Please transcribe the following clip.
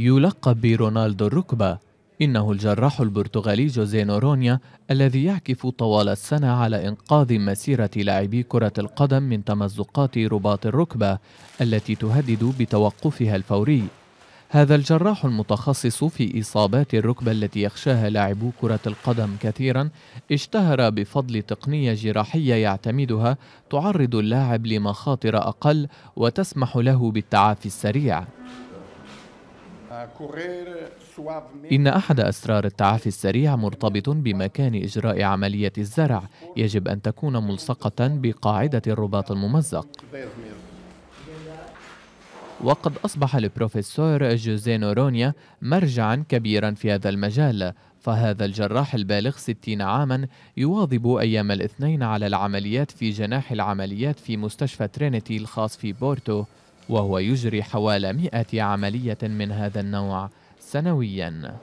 يلقب برونالدو الركبة إنه الجراح البرتغالي جوزيه نورونيا الذي يعكف طوال السنة على إنقاذ مسيرة لاعبي كرة القدم من تمزقات رباط الركبة التي تهدد بتوقفها الفوري هذا الجراح المتخصص في إصابات الركبة التي يخشاها لاعبو كرة القدم كثيرا اشتهر بفضل تقنية جراحية يعتمدها تعرض اللاعب لمخاطر أقل وتسمح له بالتعافي السريع إن أحد أسرار التعافي السريع مرتبط بمكان إجراء عملية الزرع يجب أن تكون ملصقة بقاعدة الرباط الممزق وقد أصبح البروفيسور جوزيه نورونيا مرجعا كبيرا في هذا المجال فهذا الجراح البالغ 60 عاما يواظب أيام الاثنين على العمليات في جناح العمليات في مستشفى ترينيتي الخاص في بورتو وهو يجري حوالي 100 عملية من هذا النوع سنوياً